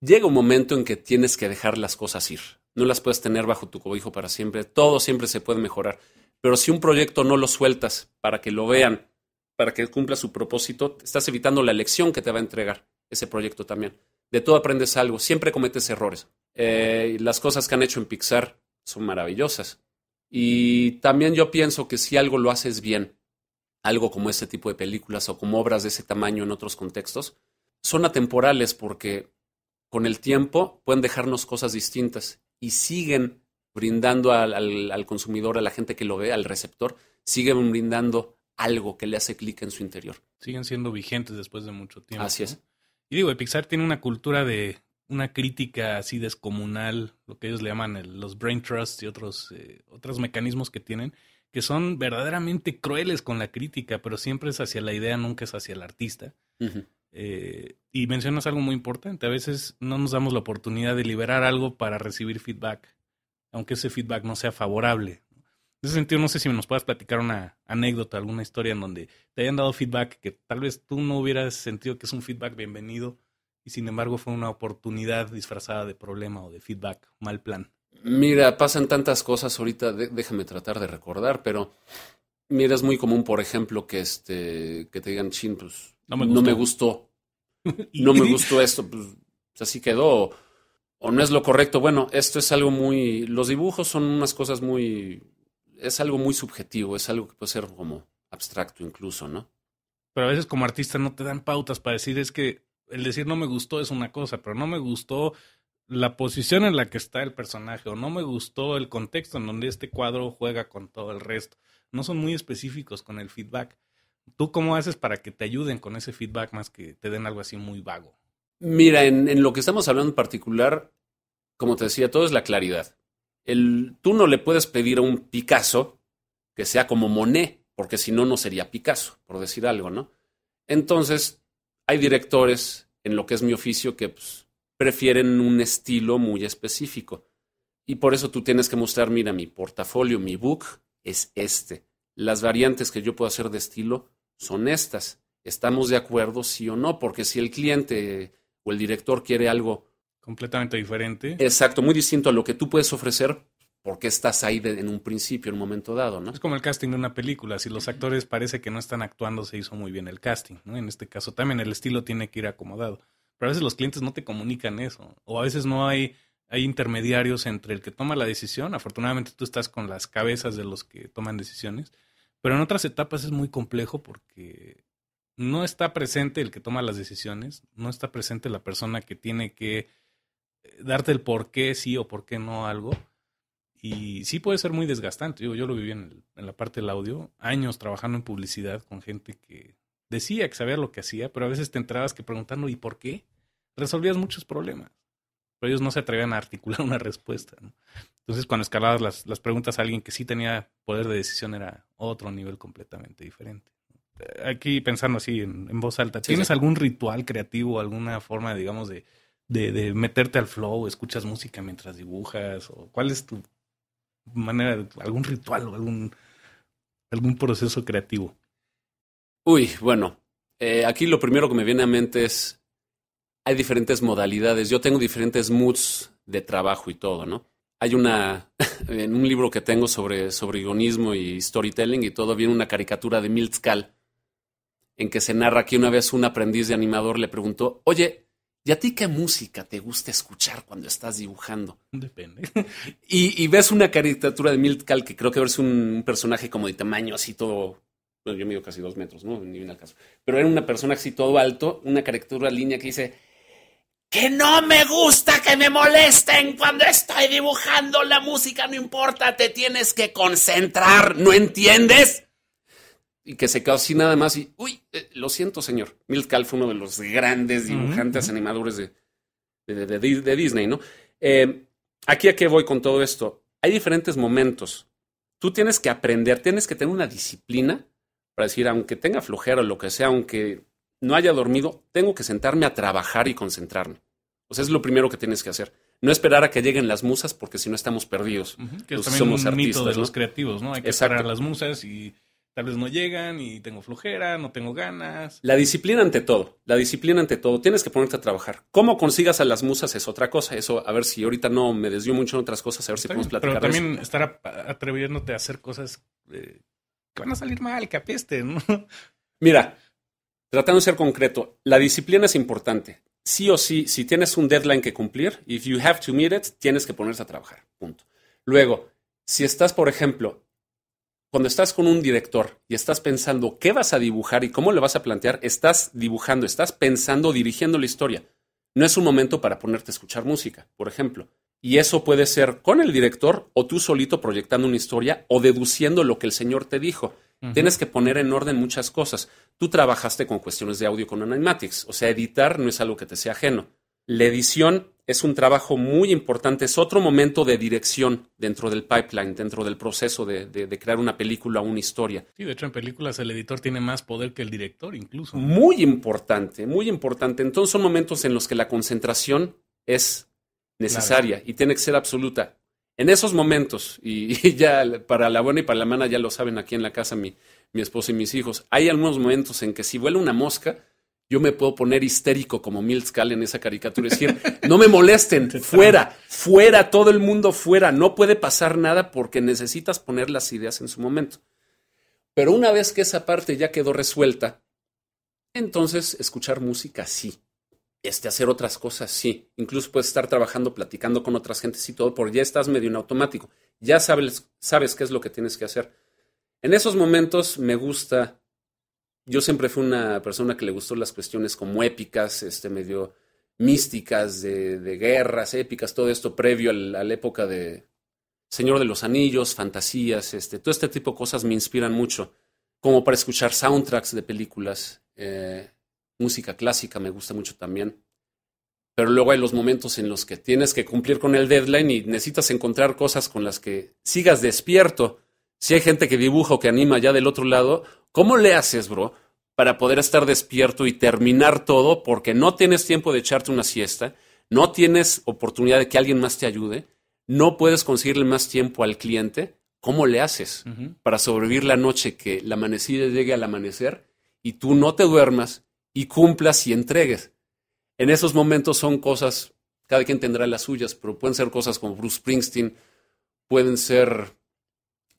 Llega un momento en que tienes que dejar las cosas ir. No las puedes tener bajo tu cobijo para siempre. Todo siempre se puede mejorar. Pero si un proyecto no lo sueltas para que lo vean, para que cumpla su propósito, estás evitando la elección que te va a entregar ese proyecto también de todo aprendes algo, siempre cometes errores. Eh, las cosas que han hecho en Pixar son maravillosas. Y también yo pienso que si algo lo haces bien, algo como este tipo de películas o como obras de ese tamaño en otros contextos, son atemporales porque con el tiempo pueden dejarnos cosas distintas y siguen brindando al, consumidor, a la gente que lo ve, al receptor, siguen brindando algo que le hace clic en su interior. Siguen siendo vigentes después de mucho tiempo. Así es. Y digo, Pixar tiene una cultura de una crítica así descomunal, lo que ellos le llaman los brain trust y otros, eh, otros mecanismos que tienen, que son verdaderamente crueles con la crítica, pero siempre es hacia la idea, nunca es hacia el artista. Eh, y mencionas algo muy importante, a veces no nos damos la oportunidad de liberar algo para recibir feedback, aunque ese feedback no sea favorable. En ese sentido, no sé si nos puedas platicar una anécdota, alguna historia en donde te hayan dado feedback que tal vez tú no hubieras sentido que es un feedback bienvenido y sin embargo fue una oportunidad disfrazada de problema o de feedback, mal plan. Mira, pasan tantas cosas ahorita, déjame tratar de recordar, pero mira, es muy común, por ejemplo, que este que te digan, chin, pues no me gustó, no me gustó esto, pues así quedó o no es lo correcto. Bueno, esto es algo muy los dibujos son unas cosas muy es algo muy subjetivo, es algo que puede ser como abstracto incluso, ¿no? Pero a veces como artista no te dan pautas para decir, es que el decir no me gustó es una cosa, pero no me gustó la posición en la que está el personaje o no me gustó el contexto en donde este cuadro juega con todo el resto. No son muy específicos con el feedback. ¿Tú cómo haces para que te ayuden con ese feedback más que te den algo así muy vago? Mira, en, lo que estamos hablando en particular, como te decía, todo es la claridad tú no le puedes pedir a un Picasso que sea como Monet, porque si no, no sería Picasso, por decir algo, ¿no? Entonces, hay directores en lo que es mi oficio que pues, prefieren un estilo muy específico. Y por eso tú tienes que mostrar, mira, mi portafolio, mi book es este. Las variantes que yo puedo hacer de estilo son estas. ¿Estamos de acuerdo, sí o no? Porque si el cliente o el director quiere algo Completamente diferente. Exacto, muy distinto a lo que tú puedes ofrecer porque estás ahí en un principio, en un momento dado, ¿no? Es como el casting de una película. Si los actores parece que no están actuando, se hizo muy bien el casting, ¿no? En este caso también el estilo tiene que ir acomodado. Pero a veces los clientes no te comunican eso. O a veces no hay, hay intermediarios entre el que toma la decisión. Afortunadamente tú estás con las cabezas de los que toman decisiones. Pero en otras etapas es muy complejo porque no está presente el que toma las decisiones, no está presente la persona que tiene que eh, darte el por qué sí o por qué no algo. Y sí puede ser muy desgastante. Yo, yo lo viví en, en, la parte del audio, años trabajando en publicidad con gente que decía que sabía lo que hacía, pero a veces te entrabas que preguntando ¿y por qué? Resolvías muchos problemas, pero ellos no se atrevían a articular una respuesta. Entonces cuando escalabas las, preguntas a alguien que sí tenía poder de decisión era otro nivel completamente diferente. Aquí pensando así en, voz alta, ¿tienes algún ritual creativo, alguna forma, digamos, de de, meterte al flow, escuchas música mientras dibujas, o cuál es tu manera, algún ritual o algún, algún proceso creativo. Uy, bueno, eh, aquí lo primero que me viene a mente es, hay diferentes modalidades, yo tengo diferentes moods de trabajo y todo, ¿no? Hay una, en un libro que tengo sobre, sobre y storytelling y todo, viene una caricatura de Skal en que se narra que una vez un aprendiz de animador le preguntó, oye, ¿Y a ti qué música te gusta escuchar cuando estás dibujando? Depende. Y, ves una caricatura de Milkal que creo que es un personaje como de tamaño así todo. Bueno, yo mido casi dos metros, ¿no? Ni bien al caso. Pero era una persona así todo alto, una caricatura línea que dice: Que no me gusta que me molesten cuando estoy dibujando la música, no importa, te tienes que concentrar, ¿no entiendes? y que se quedó así nada más y, uy, eh, lo siento, señor. Milt Kahl fue uno de los grandes dibujantes, animadores de, de, Disney, ¿no? Eh, aquí a qué voy con todo esto. Hay diferentes momentos. Tú tienes que aprender, tienes que tener una disciplina para decir, aunque tenga flojera o lo que sea, aunque no haya dormido, tengo que sentarme a trabajar y concentrarme. O sea, es lo primero que tienes que hacer. No esperar a que lleguen las musas porque si no estamos perdidos. que también somos artistas, de los creativos, ¿no? Hay que esperar a las musas y Tal vez no llegan y tengo flojera, no tengo ganas. La disciplina ante todo, la disciplina ante todo. Tienes que ponerte a trabajar. ¿Cómo consigas a las musas es otra cosa? Eso, a ver si ahorita no me desvió mucho en otras cosas, a ver si podemos platicar. Pero también estar atreviéndote a hacer cosas eh, que van a salir mal, que ¿no? Mira, tratando de ser concreto, la disciplina es importante. Sí o sí, si tienes un deadline que cumplir, if you have to meet it, tienes que ponerse a trabajar. Punto. Luego, si estás, por ejemplo, cuando estás con un director y estás pensando qué vas a dibujar y cómo le vas a plantear, estás dibujando, estás pensando, dirigiendo la historia. No es un momento para ponerte a escuchar música, por ejemplo. Y eso puede ser con el director o tú solito proyectando una historia o deduciendo lo que el señor te dijo. Tienes que poner en orden muchas cosas. Tú trabajaste con cuestiones de audio con Animatics, o sea, editar no es algo que te sea ajeno. La edición es un trabajo muy importante, es otro momento de dirección dentro del pipeline, dentro del proceso de, crear una película o una historia. Sí, de hecho en películas el editor tiene más poder que el director incluso. Muy importante, muy importante. Entonces son momentos en los que la concentración es necesaria y tiene que ser absoluta. En esos momentos, y, ya para la buena y para la mala ya lo saben aquí en la casa mi, esposo y mis hijos, hay algunos momentos en que si vuela una mosca, yo me puedo poner histérico como Mills Cal en esa caricatura. Es decir, no me molesten, fuera, fuera, todo el mundo fuera. No puede pasar nada porque necesitas poner las ideas en su momento. Pero una vez que esa parte ya quedó resuelta, entonces escuchar música sí. Este, hacer otras cosas sí. Incluso puedes estar trabajando, platicando con otras gentes y todo, porque ya estás medio en automático. Ya sabes, sabes qué es lo que tienes que hacer. En esos momentos me gusta yo siempre fui una persona que le gustó las cuestiones como épicas, este, medio místicas, de, guerras épicas, todo esto previo a la época de Señor de los Anillos, fantasías, este, todo este tipo de cosas me inspiran mucho, como para escuchar soundtracks de películas, eh, música clásica me gusta mucho también pero luego hay los momentos en los que tienes que cumplir con el deadline y necesitas encontrar cosas con las que sigas despierto si hay gente que dibuja o que anima ya del otro lado, ¿cómo le haces, bro, para poder estar despierto y terminar todo porque no tienes tiempo de echarte una siesta, no tienes oportunidad de que alguien más te ayude, no puedes conseguirle más tiempo al cliente? ¿Cómo le haces para sobrevivir la noche que la amanecida llegue al amanecer y tú no te duermas y cumplas y entregues? En esos momentos son cosas, cada quien tendrá las suyas, pero pueden ser cosas como Bruce Springsteen, pueden ser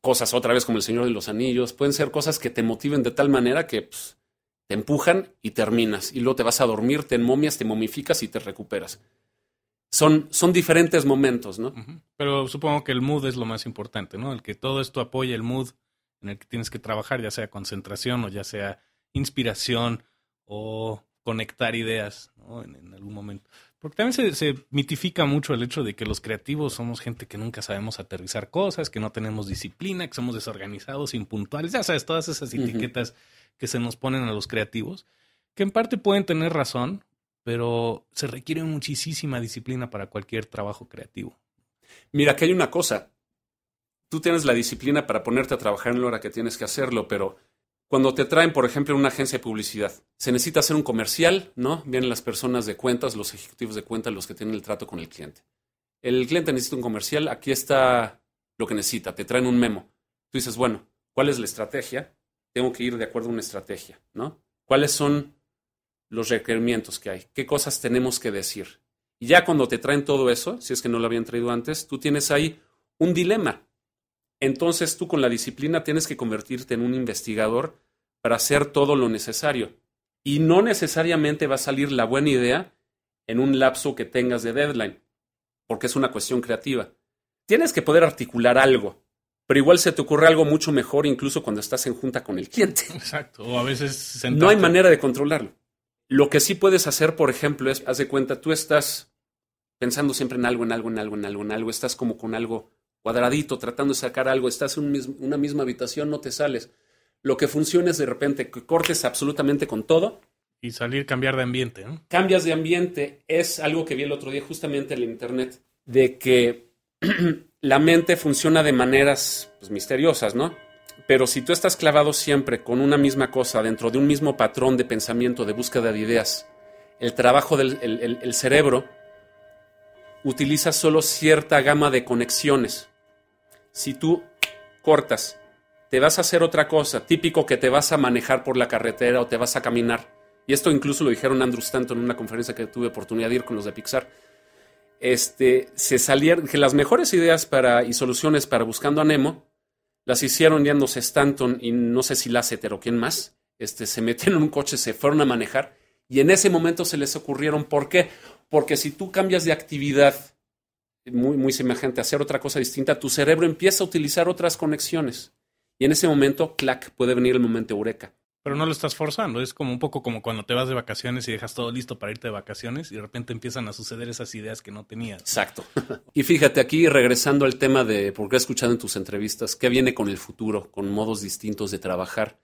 cosas otra vez como el Señor de los Anillos, pueden ser cosas que te motiven de tal manera que pues, te empujan y terminas, y luego te vas a dormir, te momias, te momificas y te recuperas. Son, son diferentes momentos, ¿no? Pero supongo que el mood es lo más importante, ¿no? El que todo esto apoya el mood en el que tienes que trabajar, ya sea concentración o ya sea inspiración o conectar ideas ¿no? en algún momento. Porque también se, mitifica mucho el hecho de que los creativos somos gente que nunca sabemos aterrizar cosas, que no tenemos disciplina, que somos desorganizados, impuntuales, ya sabes, todas esas etiquetas que se nos ponen a los creativos, que en parte pueden tener razón, pero se requiere muchísima disciplina para cualquier trabajo creativo. Mira, que hay una cosa. Tú tienes la disciplina para ponerte a trabajar en la hora que tienes que hacerlo, pero cuando te traen, por ejemplo, una agencia de publicidad, se necesita hacer un comercial, ¿no? Vienen las personas de cuentas, los ejecutivos de cuentas, los que tienen el trato con el cliente. El cliente necesita un comercial, aquí está lo que necesita, te traen un memo. Tú dices, bueno, ¿cuál es la estrategia? Tengo que ir de acuerdo a una estrategia, ¿no? ¿Cuáles son los requerimientos que hay? ¿Qué cosas tenemos que decir? Y ya cuando te traen todo eso, si es que no lo habían traído antes, tú tienes ahí un dilema entonces tú con la disciplina tienes que convertirte en un investigador para hacer todo lo necesario. Y no necesariamente va a salir la buena idea en un lapso que tengas de deadline, porque es una cuestión creativa. Tienes que poder articular algo, pero igual se te ocurre algo mucho mejor incluso cuando estás en junta con el cliente. Exacto, o a veces No hay manera de controlarlo. Lo que sí puedes hacer, por ejemplo, es, haz de cuenta, tú estás pensando siempre en algo, en algo, en algo, en algo, en algo, estás como con algo cuadradito, tratando de sacar algo, estás en una misma habitación, no te sales. Lo que funciona es de repente que cortes absolutamente con todo. Y salir, cambiar de ambiente. Cambias de ambiente. Es algo que vi el otro día justamente en el Internet, de que la mente funciona de maneras pues, misteriosas, ¿no? Pero si tú estás clavado siempre con una misma cosa, dentro de un mismo patrón de pensamiento, de búsqueda de ideas, el trabajo del cerebro utiliza solo cierta gama de conexiones si tú cortas, te vas a hacer otra cosa, típico que te vas a manejar por la carretera o te vas a caminar. Y esto incluso lo dijeron Andrew Stanton en una conferencia que tuve oportunidad de ir con los de Pixar. Este, se salieron, que las mejores ideas para, y soluciones para Buscando a Nemo las hicieron yéndose Stanton y no sé si Lasseter o quién más. Este, se metieron en un coche, se fueron a manejar y en ese momento se les ocurrieron. ¿Por qué? Porque si tú cambias de actividad muy, muy semejante, hacer otra cosa distinta, tu cerebro empieza a utilizar otras conexiones. Y en ese momento, clac, puede venir el momento eureka. Pero no lo estás forzando, es como un poco como cuando te vas de vacaciones y dejas todo listo para irte de vacaciones y de repente empiezan a suceder esas ideas que no tenías. Exacto. y fíjate aquí, regresando al tema de, porque he escuchado en tus entrevistas, ¿qué viene con el futuro, con modos distintos de trabajar,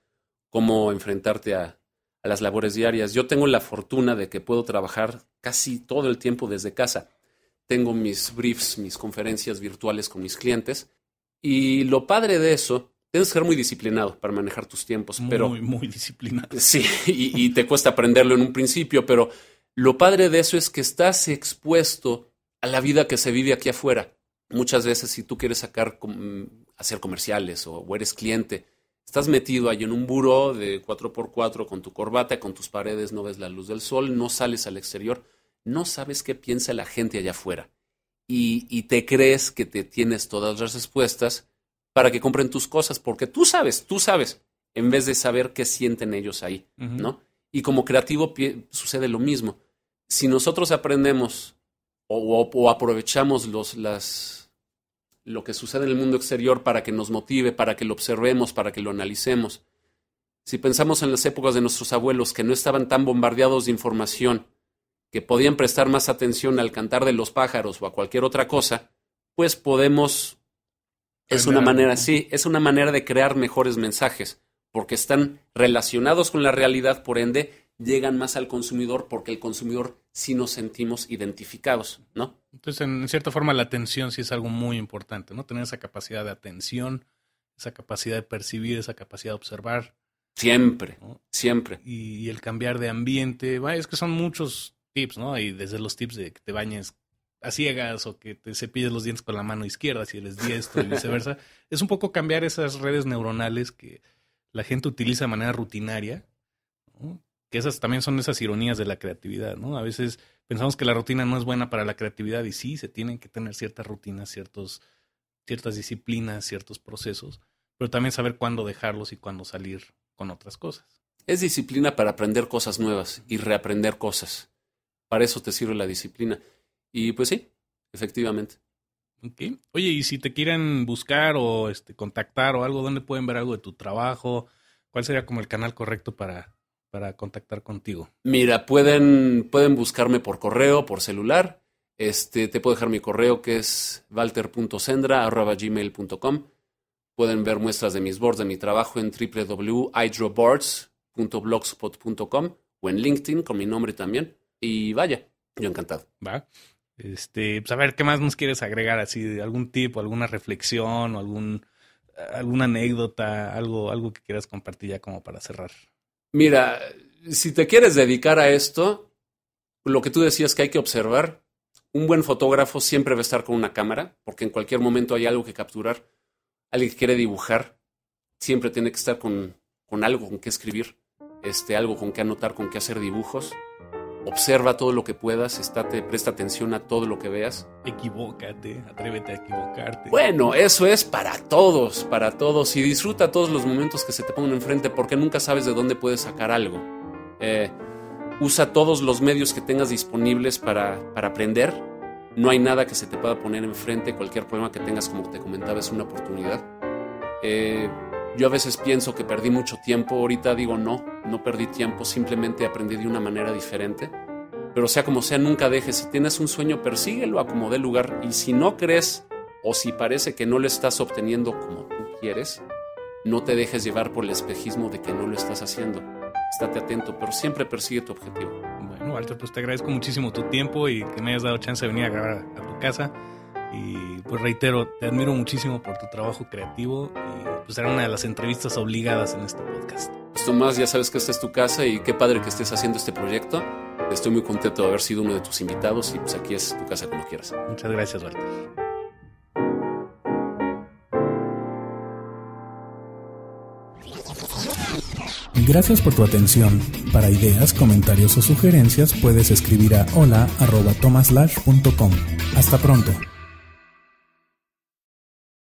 cómo enfrentarte a las labores diarias? Yo tengo la fortuna de que puedo trabajar casi todo el tiempo desde casa tengo mis briefs, mis conferencias virtuales con mis clientes. Y lo padre de eso, tienes que ser muy disciplinado para manejar tus tiempos. pero, muy disciplinado. Sí, y, te cuesta aprenderlo en un principio, pero lo padre de eso es que estás expuesto a la vida que se vive aquí afuera. Muchas veces si tú quieres sacar, hacer comerciales o, eres cliente, estás metido ahí en un buró de 4x4 con tu corbata, con tus paredes, no ves la luz del sol, no sales al exterior no sabes qué piensa la gente allá afuera y, te crees que te tienes todas las respuestas para que compren tus cosas, porque tú sabes, tú sabes, en vez de saber qué sienten ellos ahí, ¿no? Y como creativo sucede lo mismo. Si nosotros aprendemos o, aprovechamos los, las, lo que sucede en el mundo exterior para que nos motive, para que lo observemos, para que lo analicemos, si pensamos en las épocas de nuestros abuelos que no estaban tan bombardeados de información que podían prestar más atención al cantar de los pájaros o a cualquier otra cosa, pues podemos... Es una manera, sí, es una manera de crear mejores mensajes, porque están relacionados con la realidad, por ende, llegan más al consumidor porque el consumidor sí nos sentimos identificados, ¿no? Entonces, en cierta forma, la atención sí es algo muy importante, ¿no? Tener esa capacidad de atención, esa capacidad de percibir, esa capacidad de observar. Siempre, siempre. Y, el cambiar de ambiente, es que son muchos tips, ¿no? Y desde los tips de que te bañes a ciegas o que te cepilles los dientes con la mano izquierda si eres diestro y viceversa. es un poco cambiar esas redes neuronales que la gente utiliza de manera rutinaria, ¿no? que esas también son esas ironías de la creatividad, ¿no? A veces pensamos que la rutina no es buena para la creatividad y sí, se tienen que tener ciertas rutinas, ciertos, ciertas disciplinas, ciertos procesos, pero también saber cuándo dejarlos y cuándo salir con otras cosas. Es disciplina para aprender cosas nuevas y reaprender cosas para eso te sirve la disciplina. Y pues sí, efectivamente. Oye, y si te quieren buscar o este, contactar o algo, ¿dónde pueden ver algo de tu trabajo? ¿Cuál sería como el canal correcto para, para contactar contigo? Mira, pueden, pueden buscarme por correo, por celular. Este, te puedo dejar mi correo que es walter.sendra.gmail.com. Pueden ver muestras de mis boards, de mi trabajo en www.hydroboards.blogspot.com o en LinkedIn con mi nombre también. Y vaya, yo encantado. Va. Este, pues a ver, ¿qué más nos quieres agregar así? ¿Algún tipo alguna reflexión o algún, alguna anécdota, algo, algo que quieras compartir ya como para cerrar? Mira, si te quieres dedicar a esto, lo que tú decías que hay que observar, un buen fotógrafo siempre va a estar con una cámara, porque en cualquier momento hay algo que capturar, alguien que quiere dibujar, siempre tiene que estar con, con algo con qué escribir, este, algo con qué anotar, con qué hacer dibujos observa todo lo que puedas, presta atención a todo lo que veas. Equivócate, atrévete a equivocarte. Bueno, eso es para todos, para todos. Y disfruta todos los momentos que se te pongan enfrente porque nunca sabes de dónde puedes sacar algo. Eh, usa todos los medios que tengas disponibles para, para aprender. No hay nada que se te pueda poner enfrente. Cualquier problema que tengas, como te comentaba, es una oportunidad. Eh, yo a veces pienso que perdí mucho tiempo, ahorita digo no, no perdí tiempo, simplemente aprendí de una manera diferente. Pero sea como sea, nunca dejes, si tienes un sueño, persíguelo a como lugar y si no crees o si parece que no lo estás obteniendo como tú quieres, no te dejes llevar por el espejismo de que no lo estás haciendo. Estate atento, pero siempre persigue tu objetivo. Bueno, Walter, pues te agradezco muchísimo tu tiempo y que me hayas dado chance de venir a grabar a tu casa. Y pues reitero, te admiro muchísimo por tu trabajo creativo y pues era una de las entrevistas obligadas en este podcast. Pues Tomás, ya sabes que esta es tu casa y qué padre que estés haciendo este proyecto. Estoy muy contento de haber sido uno de tus invitados y pues aquí es tu casa como quieras. Muchas gracias, Walter. Gracias por tu atención. Para ideas, comentarios o sugerencias puedes escribir a hola.tomaslash.com. Hasta pronto.